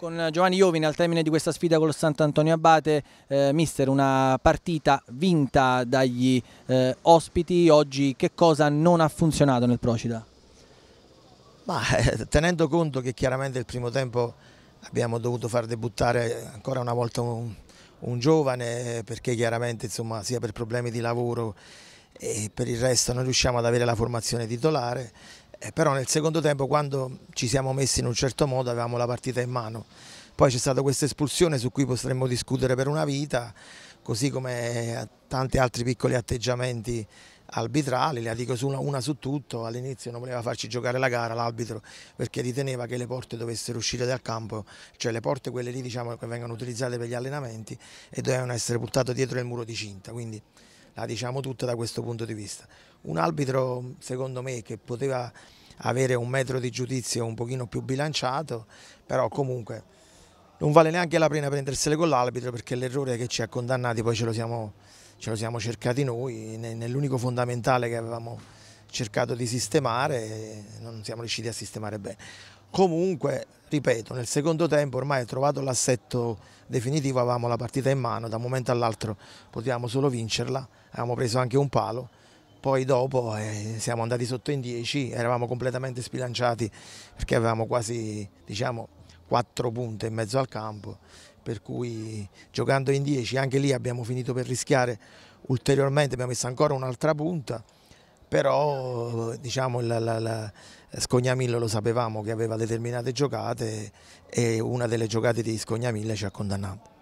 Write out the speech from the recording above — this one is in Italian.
Con Giovanni Iovine al termine di questa sfida con lo Sant'Antonio Abate, eh, mister, una partita vinta dagli eh, ospiti, oggi che cosa non ha funzionato nel Procida? Ma, eh, tenendo conto che chiaramente il primo tempo abbiamo dovuto far debuttare ancora una volta un, un giovane perché chiaramente insomma, sia per problemi di lavoro e per il resto non riusciamo ad avere la formazione titolare eh, però nel secondo tempo quando ci siamo messi in un certo modo avevamo la partita in mano. Poi c'è stata questa espulsione su cui potremmo discutere per una vita, così come tanti altri piccoli atteggiamenti arbitrali, la dico su una, una su tutto, all'inizio non voleva farci giocare la gara l'arbitro perché riteneva che le porte dovessero uscire dal campo, cioè le porte quelle lì diciamo, che vengono utilizzate per gli allenamenti e dovevano essere buttate dietro il muro di cinta, quindi la diciamo tutta da questo punto di vista. Un arbitro, secondo me, che poteva avere un metro di giudizio un pochino più bilanciato, però comunque non vale neanche la pena prendersele con l'arbitro perché l'errore che ci ha condannati poi ce lo siamo, ce lo siamo cercati noi, nell'unico fondamentale che avevamo cercato di sistemare non siamo riusciti a sistemare bene. Comunque ripeto, nel secondo tempo ormai trovato l'assetto definitivo, avevamo la partita in mano, da un momento all'altro potevamo solo vincerla, avevamo preso anche un palo, poi dopo eh, siamo andati sotto in 10, eravamo completamente sbilanciati perché avevamo quasi diciamo 4 punti in mezzo al campo, per cui giocando in 10 anche lì abbiamo finito per rischiare ulteriormente, abbiamo messo ancora un'altra punta però diciamo la, la, la Scognamillo lo sapevamo che aveva determinate giocate e una delle giocate di Scognamillo ci ha condannato.